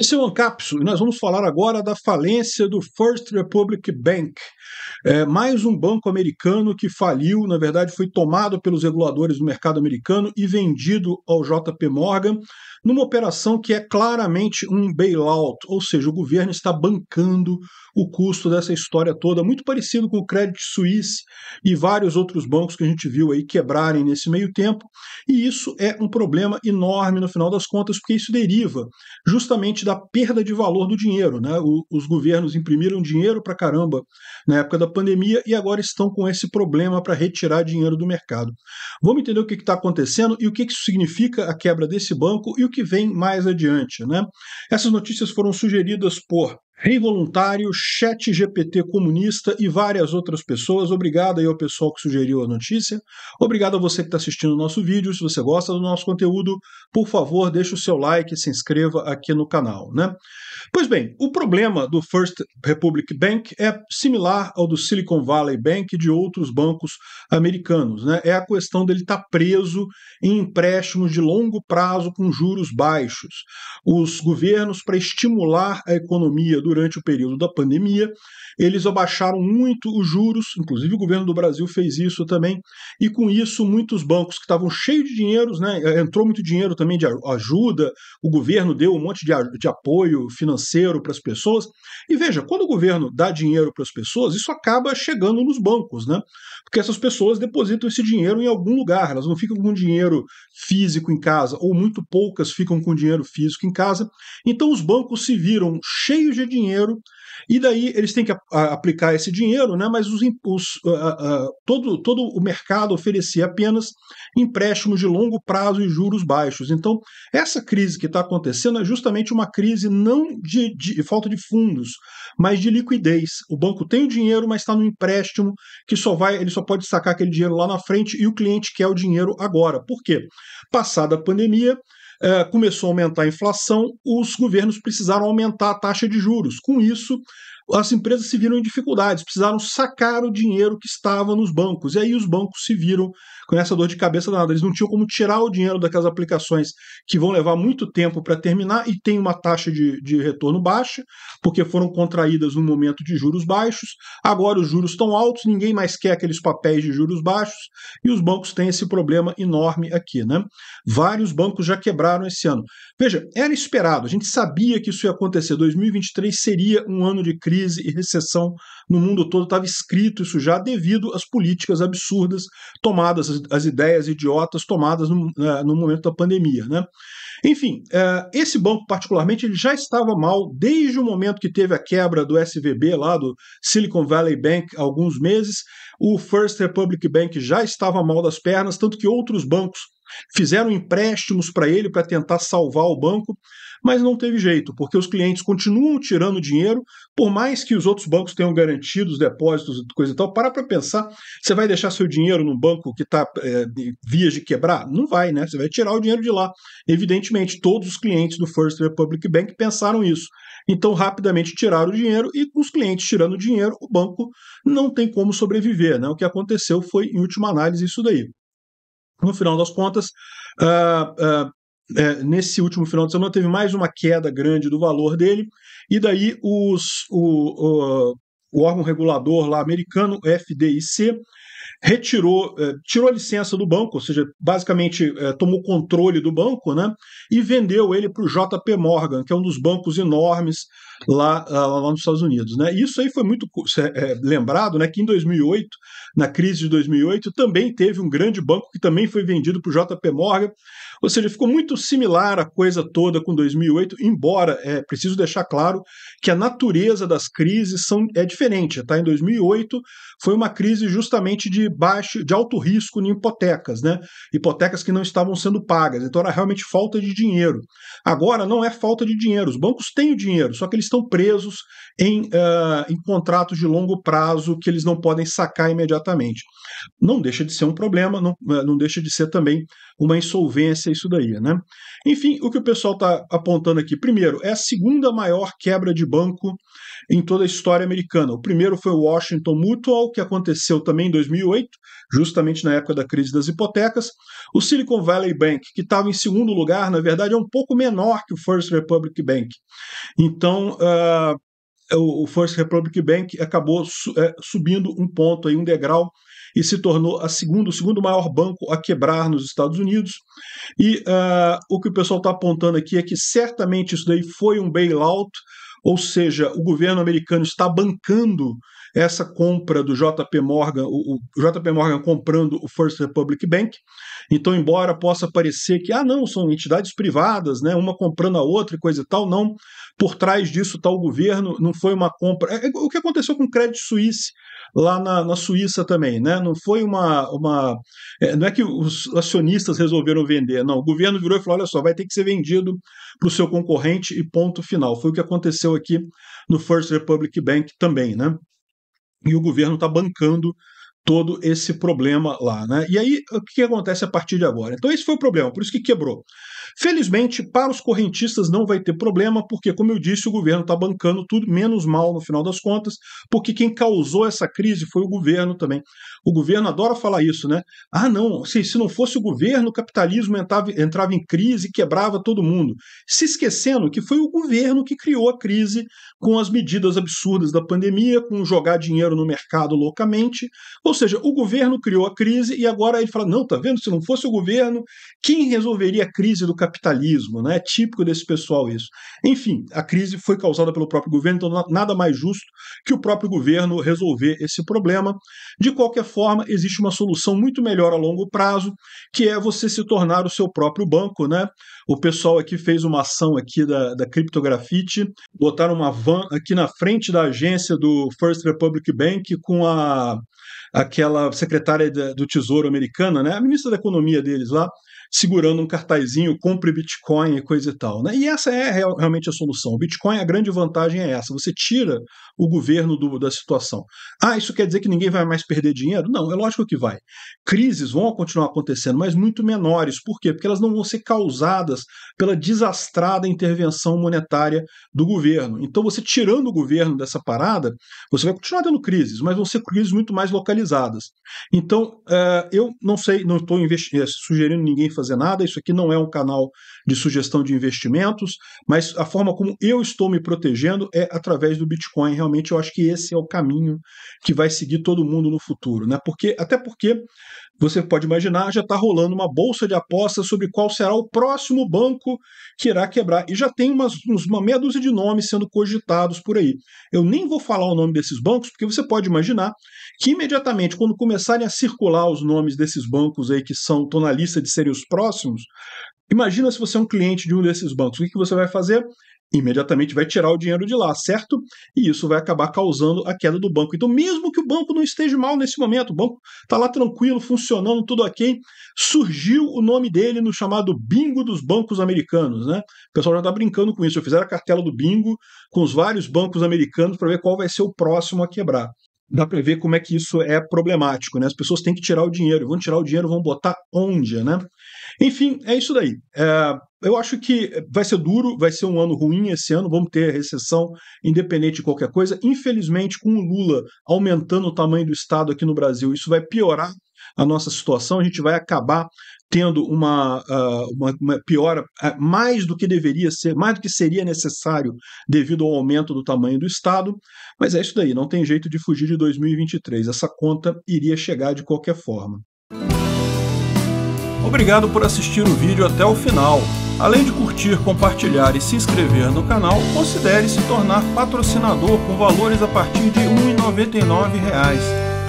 Esse é o Ancapso e nós vamos falar agora da falência do First Republic Bank. É, mais um banco americano que faliu, na verdade foi tomado pelos reguladores do mercado americano e vendido ao JP Morgan numa operação que é claramente um bailout, ou seja, o governo está bancando o custo dessa história toda, muito parecido com o Credit Suisse e vários outros bancos que a gente viu aí quebrarem nesse meio tempo, e isso é um problema enorme no final das contas, porque isso deriva justamente da perda de valor do dinheiro. Né? O, os governos imprimiram dinheiro para caramba na época da pandemia e agora estão com esse problema para retirar dinheiro do mercado. Vamos entender o que está acontecendo e o que, que isso significa a quebra desse banco e o que vem mais adiante. Né? Essas notícias foram sugeridas por Rei Voluntário, Chat GPT Comunista e várias outras pessoas. Obrigado aí ao pessoal que sugeriu a notícia. Obrigado a você que está assistindo o nosso vídeo. Se você gosta do nosso conteúdo, por favor, deixe o seu like e se inscreva aqui no canal. Né? Pois bem, o problema do First Republic Bank é similar ao do Silicon Valley Bank e de outros bancos americanos. Né? É a questão dele estar tá preso em empréstimos de longo prazo com juros baixos. Os governos, para estimular a economia do durante o período da pandemia. Eles abaixaram muito os juros, inclusive o governo do Brasil fez isso também, e com isso muitos bancos que estavam cheios de dinheiro, né, eh, entrou muito dinheiro também de ajuda, o governo deu um monte de, de apoio financeiro para as pessoas. E veja, quando o governo dá dinheiro para as pessoas, isso acaba chegando nos bancos, né? Porque essas pessoas depositam esse dinheiro em algum lugar, elas não ficam com dinheiro físico em casa, ou muito poucas ficam com dinheiro físico em casa. Então os bancos se viram cheios de dinheiro dinheiro, e daí eles têm que aplicar esse dinheiro, né, mas os, os, a, todo, todo o mercado oferecia apenas empréstimos de longo prazo e juros baixos. Então, essa crise que está acontecendo é justamente uma crise não de, de falta de fundos, mas de liquidez. O banco tem o dinheiro, mas está no empréstimo que só vai, ele só pode sacar aquele dinheiro lá na frente e o cliente quer o dinheiro agora. Por quê? Passada a pandemia, eh, começou a aumentar a inflação, os governos precisaram aumentar a taxa de juros. Com isso, as empresas se viram em dificuldades, precisaram sacar o dinheiro que estava nos bancos. E aí os bancos se viram com essa dor de cabeça danada. Eles não tinham como tirar o dinheiro daquelas aplicações que vão levar muito tempo para terminar e tem uma taxa de, de retorno baixa, porque foram contraídas no momento de juros baixos. Agora os juros estão altos, ninguém mais quer aqueles papéis de juros baixos e os bancos têm esse problema enorme aqui. Né? Vários bancos já quebraram esse ano. Veja, era esperado, a gente sabia que isso ia acontecer. 2023 seria um ano de crise crise e recessão no mundo todo estava escrito isso já devido às políticas absurdas tomadas, às ideias idiotas tomadas no, eh, no momento da pandemia. Né? Enfim, eh, esse banco particularmente ele já estava mal desde o momento que teve a quebra do SVB lá do Silicon Valley Bank há alguns meses. O First Republic Bank já estava mal das pernas, tanto que outros bancos Fizeram empréstimos para ele para tentar salvar o banco, mas não teve jeito, porque os clientes continuam tirando dinheiro, por mais que os outros bancos tenham garantido os depósitos e coisa e tal. Para para pensar, você vai deixar seu dinheiro num banco que está é, vias de quebrar? Não vai, né? Você vai tirar o dinheiro de lá. Evidentemente, todos os clientes do First Republic Bank pensaram isso. Então, rapidamente tiraram o dinheiro e com os clientes tirando o dinheiro, o banco não tem como sobreviver. Né? O que aconteceu foi, em última análise, isso daí. No final das contas, uh, uh, é, nesse último final de semana teve mais uma queda grande do valor dele, e daí os, o, o, o órgão regulador lá americano, FDIC, retirou, eh, tirou a licença do banco, ou seja, basicamente eh, tomou controle do banco, né? E vendeu ele para o JP Morgan, que é um dos bancos enormes lá, ah, lá nos Estados Unidos, né? E isso aí foi muito é, lembrado, né? Que em 2008, na crise de 2008, também teve um grande banco que também foi vendido para o JP Morgan, ou seja, ficou muito similar a coisa toda com 2008, embora é preciso deixar claro que a natureza das crises são, é diferente, tá? Em 2008 foi uma crise justamente de baixo, de alto risco em hipotecas, né? Hipotecas que não estavam sendo pagas. Então era realmente falta de dinheiro. Agora não é falta de dinheiro. Os bancos têm o dinheiro, só que eles estão presos em, uh, em contratos de longo prazo que eles não podem sacar imediatamente. Não deixa de ser um problema, não, eh, não deixa de ser também uma insolvência isso daí, né? Enfim, o que o pessoal está apontando aqui, primeiro, é a segunda maior quebra de banco em toda a história americana. O primeiro foi o Washington Mutual, que aconteceu também em 2008, 2008, justamente na época da crise das hipotecas. O Silicon Valley Bank, que estava em segundo lugar, na verdade é um pouco menor que o First Republic Bank. Então, uh, o First Republic Bank acabou é, subindo um ponto aí, um degrau e se tornou a segundo, o segundo maior banco a quebrar nos Estados Unidos. E uh, o que o pessoal está apontando aqui é que certamente isso daí foi um bailout, ou seja, o governo americano está bancando essa compra do JP Morgan, o, JP Morgan comprando o First Republic Bank. Então, embora possa parecer que, ah, não, são entidades privadas, né, uma comprando a outra e coisa e tal, não. Por trás disso está o governo, não foi uma compra. É, o que aconteceu com o Crédito Suíço lá na, na, Suíça também, né? Não foi uma. uma é, não é que os acionistas resolveram vender, não. O governo virou e falou: olha só, vai ter que ser vendido para o seu concorrente e ponto final. Foi o que aconteceu aqui no First Republic Bank também, né? e o governo está bancando todo esse problema lá. Né? E aí, o que acontece a partir de agora? Então, esse foi o problema, por isso que quebrou. Felizmente, para os correntistas não vai ter problema, porque, como eu disse, o governo está bancando tudo, menos mal no final das contas, porque quem causou essa crise foi o governo também. O governo adora falar isso, né? Ah, não, se, se não fosse o governo, o capitalismo entrava, entrava em crise e quebrava todo mundo. Se esquecendo que foi o governo que criou a crise com as medidas absurdas da pandemia, com jogar dinheiro no mercado loucamente. Ou seja, o governo criou a crise e agora ele fala: não, tá vendo? Se não fosse o governo, quem resolveria a crise do capitalismo, né? É típico desse pessoal isso. Enfim, a crise foi causada pelo próprio governo, então nada mais justo que o próprio governo resolver esse problema. De qualquer forma, existe uma solução muito melhor a longo prazo, que é você se tornar o seu próprio banco, né? O pessoal aqui fez uma ação aqui da, da Cryptografite, botaram uma van aqui na frente da agência do First Republic Bank com a aquela secretária do Tesouro americana, né? A ministra da Economia deles lá, segurando um cartazinho, compre Bitcoin e coisa e tal. Né? E essa é realmente a solução. O Bitcoin, a grande vantagem é essa: você tira o governo do, da situação. Ah, isso quer dizer que ninguém vai mais perder dinheiro? Não, é lógico que vai. Crises vão continuar acontecendo, mas muito menores. Por quê? Porque elas não vão ser causadas pela desastrada intervenção monetária do governo. Então, você tirando o governo dessa parada, você vai continuar tendo crises, mas vão ser crises muito mais localizadas. Então, uh, eu não sei, não estou eh, sugerindo ninguém fazer fazer nada, isso aqui não é um canal de sugestão de investimentos, mas a forma como eu estou me protegendo é através do Bitcoin. Realmente eu acho que esse é o caminho que vai seguir todo mundo no futuro, né? Porque até porque você pode imaginar, já está rolando uma bolsa de apostas sobre qual será o próximo banco que irá quebrar. E já tem umas, uma meia dúzia de nomes sendo cogitados por aí. Eu nem vou falar o nome desses bancos, porque você pode imaginar que imediatamente, quando começarem a circular os nomes desses bancos aí que são, estão na lista de serem os próximos, imagina se você é um cliente de um desses bancos. O que, que você vai fazer? imediatamente vai tirar o dinheiro de lá, certo? E isso vai acabar causando a queda do banco. Então, mesmo que o banco não esteja mal nesse momento, o banco está lá tranquilo, funcionando, tudo ok, surgiu o nome dele no chamado bingo dos bancos americanos, né? O pessoal já está brincando com isso. Eu fizeram a cartela do bingo com os vários bancos americanos para ver qual vai ser o próximo a quebrar dá para ver como é que isso é problemático, né? As pessoas têm que tirar o dinheiro, vão tirar o dinheiro, vão botar onde, né? Enfim, é isso daí. É, eu acho que vai ser duro, vai ser um ano ruim esse ano, vamos ter recessão independente de qualquer coisa. Infelizmente, com o Lula aumentando o tamanho do Estado aqui no Brasil, isso vai piorar a nossa situação, a gente vai acabar tendo uma, ah, uma, uma, piora ah, mais do que deveria ser, mais do que seria necessário devido ao aumento do tamanho do Estado, mas é isso daí, não tem jeito de fugir de 2023, essa conta iria chegar de qualquer forma. Obrigado por assistir o vídeo até o final. Além de curtir, compartilhar e se inscrever no canal, considere se tornar patrocinador com valores a partir de R$ 1,99